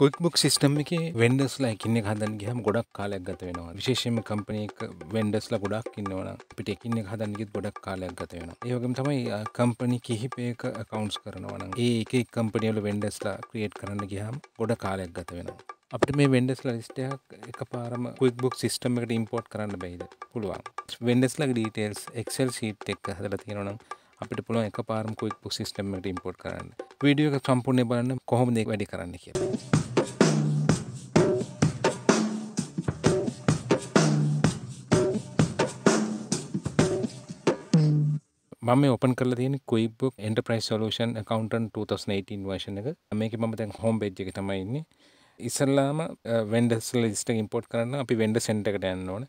Cookbook සිිටම් එක වෙන්ඩස්ලා එකන්න හදන් ගහම ගොඩක් කාලයක් ගත වෙනවා විශේෂම කම්පනයක වෙන්ඩස්ලා ගොඩක් ඉන්නවන පිට එකන්න හදන්ගෙත් ගොඩක් කාලයක් ගත වෙන ඒවගේම තමයි කම්පනි කිහිපයක කකවන්ස් කරනවන ඒ එක කම්පනියල වෙන්ඩස්ලා ක්‍රියට් කරන්න ගහම් ගොඩ කාලයක් ගත වෙන අපට මේ වෙන්ඩස් ලරිස්ටයක් එක පාරම කුක්බුක් සිිටම් එකට ඉම්පෝට් කරන්න බයිද පුළුවන් වෙන්ඩස්ලක් ඩීටේල්ස් එක්සල් සීට් එක් හදල තියෙනනම් අපිට පුළුව එක පාරම කුයික් පුක් සිිටම්මට ඉම්පෝට් කරන්න වීඩියෝ එක සම්පූර්ණය බලන්න කොහොමදෙක් වැඩි කරන්න කියලා මම ඔපන් කල තියෙන කුයිබ් එන්ටප්‍රයිස් සලූෂන් කකවන්ටන් 2018 වර්ෂන එක මේක ම දැන් හෝම් බෙජ් එක තමයින්නේ ඉස්සල්ලාම වෙන්ඩස්ල ස්ට ඉම්පෝට් කරන්න අපි වෙන්ඩ සෙන්ටකට යන්න ඕන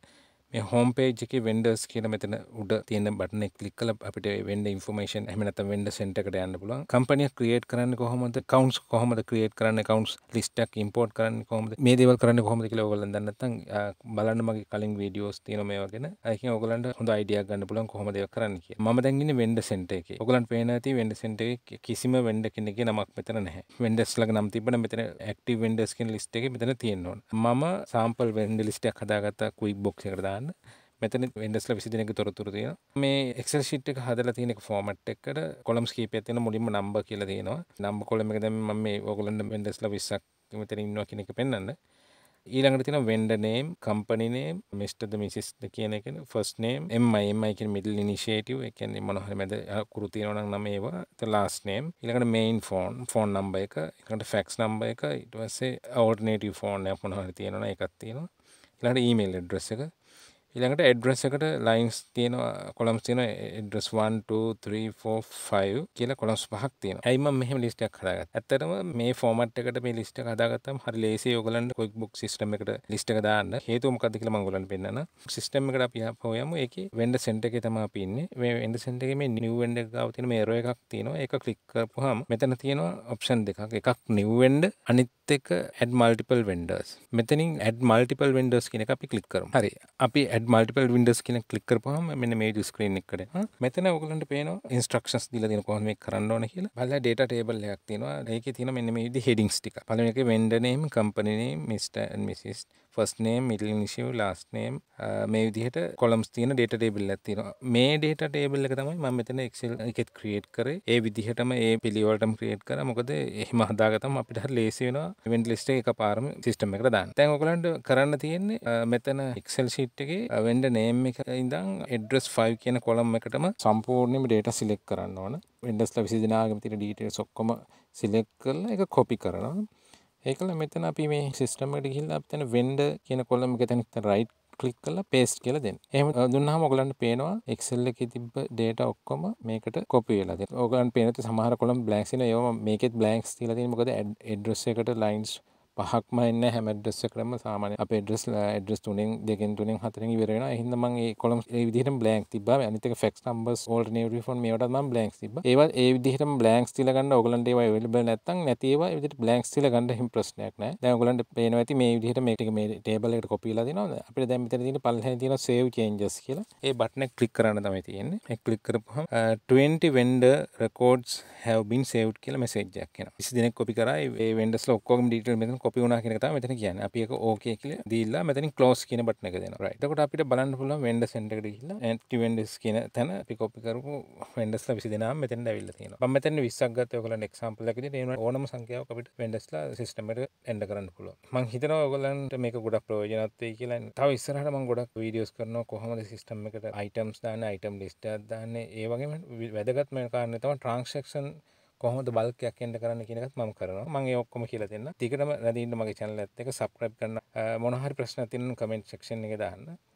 මේ හෝම් පේජ් එකේ වෙන්ඩර්ස් කියලා මෙතන උඩ තියෙන බටන එක ක්ලික් කළා අපිට වෙන්ඩ ඉන්ෆර්මේෂන් එහෙම නැත්නම් වෙන්ඩර් සෙන්ටර් එකට යන්න පුළුවන්. කම්පැනියක් ක්‍රියේට් කරන්නේ කොහොමද? කවුන්ට්ස් කොහොමද ක්‍රියේට් කරන්නේ? කවුන්ට්ස් ලිස්ට් එකක් ඉම්පෝට් කරන්නේ කොහොමද? මේ දේවල් කරන්නේ කොහොමද කියලා ඔයගොල්ලන් දන්නේ නැත්නම් බලන්න මගේ කලින් වීඩියෝස් තියෙනවා මේ වගේ. ඒකෙන් ඔයගොල්ලන්ට හොඳ අයිඩියක් ගන්න පුළුවන් කොහොමද ඒක කරන්න කියලා. මම දැන් ඉන්නේ වෙන්ඩර් සෙන්ටර් එකේ. ඔයගොල්ලන්ට පේන ඇති වෙන්ඩර් සෙන්ටර් එකේ කිසිම වෙන්ඩර් කෙනෙක්ගේ නමක් මෙතන නැහැ. වෙන්ඩර්ස් ළඟ නම් තිබෙන මෙතන ඇක්ටිව් වෙන්ඩර්ස් කියන ලිස්ට් එකේ මෙතන තියෙනවා. මම සාම්පල් වෙන්ඩර් ලිස්ට් එකක් හදාගත්තා ක්වික් බොක්ස් එකට දාන්න. බලන්න මෙතන ඉන්ඩස්ල විසිදිනක තොරතුරතිය මේ එක්සල් ශිට් එක හදල තියෙනෙක ෆෝමට් එකට කොළම් කීප ඇතින මුලින්ම නම්බ කියල තියෙනවා නම්බ කොළම එක දැම ම මේ ඔගලන්ඩ වෙන්ඩස්ල විස්සක් මෙතන ඉන්නවා කෙනෙක පෙන්න්න ඊළඟට තින වෙන්ඩ නේම් කම්පනිනේ මිස්ටද මිසිස්ද කියන එක ෆස් නේම් එමයිමයික මිඩල් නිශේටව එකන මොහර මැද කෘතියනොනක් නම ඒවා ලාස් නේම් ඉළකට මේන් ෆෝන් ෆෝන් නම්බ එක එකට ෆැක්ස් නම්බ එක ඉටවසේ අවටනේටව ෆෝන් මොහර තියෙනවා එකත් තියෙනවා ඉළඟට ඊමේල් ඩ්‍රෙස එක ඉළඟට එඩ්‍රස් එකට ලයින්ස් තියෙනවා කොළම් තියෙන එඩ්‍රස් 1,2,3,4,5 කියලා කොළම්ස් පහක් තියෙන ඇයිම මෙහම ලිස්ටක් හදාගත් ඇත්තරම මේ ෆෝමට් එකට මේ ලිස්ට හදාගත්තම් හරි ලේසි ඔගලන්ට කොයික් බුක් සිස්ටම එකට ලිස්ට දාන්න හේතුමකද කියලා මංගලන් පෙන්න්න සිස්ටම් එකට අපි හොයම එක වෙන්ඩ සෙන්ට එක තම පින්නේ මේ වෙන්ඩ සෙන්ට එක මේ නිවෙන්ඩ ගාව තියෙන මේ රෝ එකක් තියෙනවා එක ක්ලික් කරපුහම මෙතන තියෙනවා ඔප්ෂන් දෙකක් එකක් නිවෙන්ඩ අනිත් එක ඇඩ් මල්ටිපල් වෙන්ඩර්ස් මෙතනින් ඇඩ් මල්ටිපල් වෙන්ඩර්ස් කියන එක අපි කලික් කරම් හරි අපි ඇඩ් ඇඩ් මල්ටිපල් විඩස් කියන කලික් කරපුහම මෙන්න මේ ස්ක්‍රීන් එකට මෙතන ඔගලන්ට පේන ඉන්ස්ට්‍රක්ෂස් දිල දින කොහොම මේ කරන්න ඕන කියලා බල ඩේට ටේබල් එකක් තියෙනවා ඒක තියෙන මෙන්න මේ විදිහ හෙඩින්ග්ස් ටික පළවෙනි එක vendor name company name mister and misses first name middle initial last name මේ විදිහට කොලම්ස් තියෙන ඩේට ටේබල් එකක් තියෙනවා මේ ඩේට ටේබල් එක තමයි මම මෙතන එක්සෙල් එකෙත් ක්‍රියේට් කරේ ඒ විදිහටම ඒ පිළිවෙලටම ක්‍රියේට් කරා මොකද එහෙම හදාගත්තම අපිට හරි ලේසි වෙනවා ඉවෙන්ට් ලිස්ට් එක එකපාරම සිස්ටම් එකට දාන්න දැන් ඔයගලන්ට කරන්න තියෙන්නේ මෙතන එක්සෙල් ෂීට් එකේ වෙන්ඩ නේම් එක ඉඳං එඩ්‍රස් ෆයි කියන කොළම් එකටම සම්පූර්ණයම ඩේට සිලෙක් කරන්න ඕන වෙන්ඩස්ල විසිදිනාගම තින ඩීට සොක්කොම සිලෙක් කරල එක කොපි කරනවා ඒකල මෙතන අපි මේ සිිස්ටමට ගිල්ල අපතන වෙන්ඩ කියන කොළම එක තැනෙක්ත රයිට් කලික් කල පේස්් කියල දෙන්න එම දුන්නා මොගලන්ට පේනවා එක්සල්ල එක තිබ ඩේට ඔක්කොම මේකට කොපියලද ඕගන් පේනත සමහර කොළම් බ්ලක්සින යම මේකෙත් බ්ලක්ස් තිලද මොකද එඩ්‍රස එකට ලයින්ස් පහක්ම එන්න හැම ඩ්‍රෙස් එකකටම සාමාන්‍ය අපේ ඩ්‍රෙස් ඇඩ්‍රස් තුනෙන් දෙකෙන් තුනෙන් හතරෙන් ඉවර වෙනවා. ඒ හින්දා මම ඒ කොලම්ස් ඒ විදිහටම බ්ලැන්ක් තිබ්බා. අනිත් එක ෆැක්ස් නම්බර්ස් ඕල්ටර්නේටිව් ෆොන් මේවටත් මම බ්ලැන්ක්ස් තිබ්බා. ඒවා ඒ විදිහටම බ්ලැන්ක්ස් තියලා ගන්න ඕගලන්ට ඒවා අවේලබල් නැත්තම් නැති ඒවා ඒ විදිහට බ්ලැන්ක්ස් තියලා ගන්න හිම ප්‍රශ්නයක් නැහැ. දැන් ඕගලන්ට පේනවා ඇති මේ විදිහට මේක මේ ටේබල් එකට කොපි වෙලා දෙනවා. අපිට දැන් මෙතන තියෙන පල්ලෙහානේ තියෙන save changes කියලා. ඒ බටන් එක ක්ලික් කරන්න තමයි තියෙන්නේ. ඒක ක්ලික් කරපුවහම 20 uh, vendor records have been saved කියලා මෙසේජ් එකක් එනවා. 20 දිනක් කොපි කරා ඒ vendors ලා ඔක්කොගේම detail මෙතන කොපි වුණා කියන කතාව මෙතන කියන්නේ. අපි ඒක ඕකේ කියලා දීලා මෙතනින් close කියන බටන් එක දෙනවා. right. එතකොට අපිට බලන්න පුළුවන් vendor center එකට ගිහිල්ලා empty vendors කියන තැන අපි copy කරපු vendorsලා 20 දෙනාම මෙතෙන්ට ඇවිල්ලා තියෙනවා. මම මෙතෙන් 20ක් ගත්තා ඔයගොල්ලන්ට example එකක් විදිහට ඒ ඕනම සංඛ්‍යාවක් අපිට vendorsලා system එකට enter කරන්න පුළුවන්. මම හිතනවා ඔයගොල්ලන්ට මේක ගොඩක් ප්‍රයෝජනවත් වෙයි කියලා. තව ඉස්සරහට මම ගොඩක් videos කරනවා කොහොමද system එකට items දාන්න, item list එකක් දාන්න. ඒ වගේම වැදගත්ම කාරණේ තමයි transaction කොහොමද බල්ක් එකක් එන්න කරන්න කියන එකත් මම කරනවා මම ඒ ඔක්කොම කියලා දෙන්න. ටිකටම රැඳී ඉන්න මගේ channel එකත් එක subscribe කරන්න. මොන හරි ප්‍රශ්න තියෙනම් comment section එකේ දාන්න.